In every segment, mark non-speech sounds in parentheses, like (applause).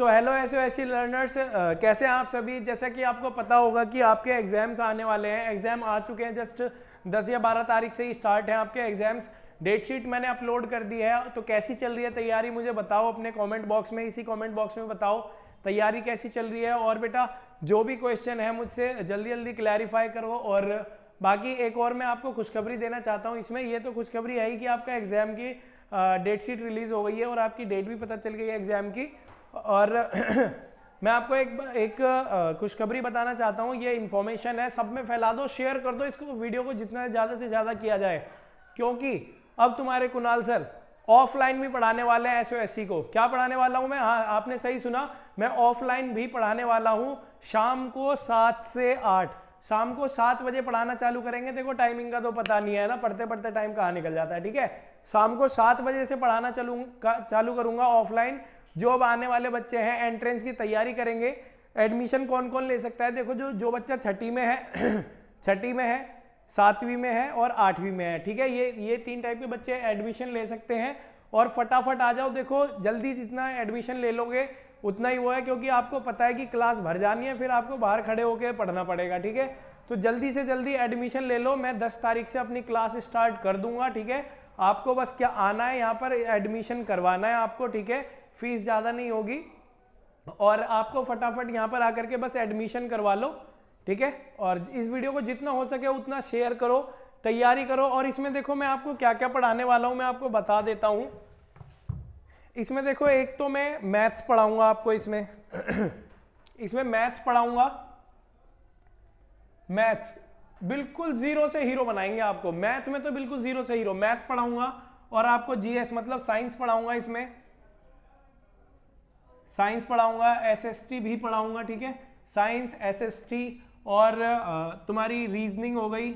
so hello ऐसे ऐसे learners कैसे आप सभी जैसा कि आपको पता होगा कि आपके एग्ज़ाम्स आने वाले हैं एग्ज़ाम आ चुके हैं जस्ट 10 या 12 तारीख से ही स्टार्ट हैं आपके एग्ज़ाम्स डेट शीट मैंने अपलोड कर दी है तो कैसी चल रही है तैयारी मुझे बताओ अपने कमेंट बॉक्स में इसी कमेंट बॉक्स में बताओ तैयारी कैसी चल रही है और बेटा जो भी क्वेश्चन है मुझसे जल्दी जल्दी क्लैरिफाई करो और बाकी एक और मैं आपको खुशखबरी देना चाहता हूँ इसमें ये तो खुशखबरी है कि आपका एग्ज़ाम की डेट शीट रिलीज़ हो गई है और आपकी डेट भी पता चल गई है एग्ज़ाम की और (clears throat) मैं आपको एक एक खुशखबरी बताना चाहता हूँ ये इन्फॉर्मेशन है सब में फैला दो शेयर कर दो इसको वीडियो को जितना ज़्यादा से ज़्यादा किया जाए क्योंकि अब तुम्हारे कुणाल सर ऑफलाइन भी पढ़ाने वाले हैं एस को क्या पढ़ाने वाला हूँ मैं हाँ आपने सही सुना मैं ऑफलाइन भी पढ़ाने वाला हूँ शाम को सात से आठ शाम को सात बजे पढ़ाना चालू करेंगे देखो टाइमिंग का तो पता नहीं है ना पढ़ते पढ़ते टाइम कहाँ निकल जाता है ठीक है शाम को सात बजे से पढ़ाना चालू चालू करूँगा ऑफलाइन जो अब आने वाले बच्चे हैं एंट्रेंस की तैयारी करेंगे एडमिशन कौन कौन ले सकता है देखो जो जो बच्चा छठी में है (clears throat) छठी में है सातवीं में है और आठवीं में है ठीक है ये ये तीन टाइप के बच्चे एडमिशन ले सकते हैं और फटाफट आ जाओ देखो जल्दी जितना एडमिशन ले लोगे उतना ही वो है क्योंकि आपको पता है कि क्लास भर जानी है फिर आपको बाहर खड़े होकर पढ़ना पड़ेगा ठीक है तो जल्दी से जल्दी एडमिशन ले लो मैं 10 तारीख से अपनी क्लास स्टार्ट कर दूंगा ठीक है आपको बस क्या आना है यहाँ पर एडमिशन करवाना है आपको ठीक है फीस ज़्यादा नहीं होगी और आपको फटाफट यहाँ पर आकर के बस एडमिशन करवा लो ठीक है और इस वीडियो को जितना हो सके उतना शेयर करो तैयारी करो और इसमें देखो मैं आपको क्या क्या पढ़ाने वाला हूँ मैं आपको बता देता हूँ इसमें देखो एक तो मैं मैथ्स पढ़ाऊंगा आपको इसमें (clears throat) इसमें मैथ्स पढ़ाऊंगा मैथ्स बिल्कुल जीरो से हीरो बनाएंगे आपको मैथ में तो बिल्कुल जीरो से हीरो मैथ पढ़ाऊंगा और आपको जीएस मतलब साइंस पढ़ाऊंगा इसमें साइंस पढ़ाऊंगा एसएसटी भी पढ़ाऊंगा ठीक है साइंस एसएसटी और तुम्हारी रीजनिंग हो गई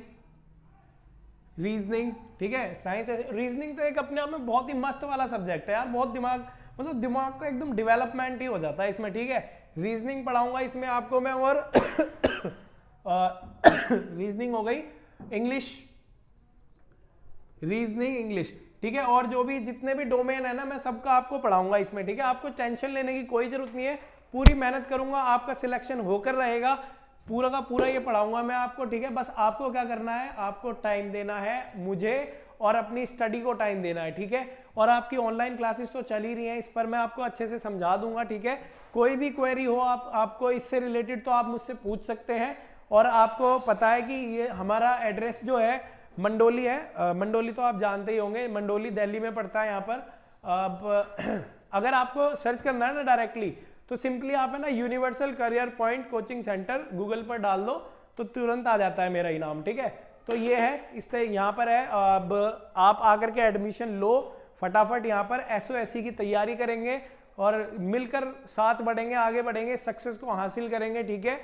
रीजनिंग ठीक है साइंस रीजनिंग तो एक अपने आप में बहुत ही मस्त वाला सब्जेक्ट है यार बहुत दिमाग मतलब दिमाग का एकदम डेवलपमेंट ही हो जाता है इसमें ठीक है रीजनिंग पढ़ाऊंगा इसमें आपको मैं और रीजनिंग (coughs) (coughs) हो गई इंग्लिश रीजनिंग इंग्लिश ठीक है और जो भी जितने भी डोमेन है ना मैं सबका आपको पढ़ाऊंगा इसमें ठीक है आपको टेंशन लेने की कोई जरूरत नहीं है पूरी मेहनत करूंगा आपका सिलेक्शन होकर रहेगा पूरा का पूरा ये पढ़ाऊंगा मैं आपको ठीक है बस आपको क्या करना है आपको टाइम देना है मुझे और अपनी स्टडी को टाइम देना है ठीक है और आपकी ऑनलाइन क्लासेस तो चल ही रही हैं इस पर मैं आपको अच्छे से समझा दूंगा ठीक है कोई भी क्वेरी हो आप आपको इससे रिलेटेड तो आप मुझसे पूछ सकते हैं और आपको पता है कि ये हमारा एड्रेस जो है मंडोली है मंडोली तो आप जानते ही होंगे मंडोली दिल्ली में पड़ता है यहाँ पर अब (clears throat) अगर आपको सर्च करना है ना डायरेक्टली तो सिंपली आप है ना universal career point coaching centre Google पर डाल दो तो तुरंत आ जाता है मेरा इनाम ठीक है तो ये है इस तरह यहाँ पर है अब आप आकर के एडमिशन लो फटाफट यहाँ पर एस की तैयारी करेंगे और मिलकर साथ बढ़ेंगे आगे बढ़ेंगे सक्सेस को हासिल करेंगे ठीक है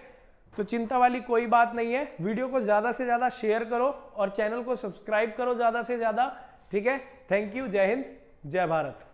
तो चिंता वाली कोई बात नहीं है वीडियो को ज़्यादा से ज़्यादा शेयर करो और चैनल को सब्सक्राइब करो ज़्यादा से ज़्यादा ठीक है थैंक यू जय हिंद जय भारत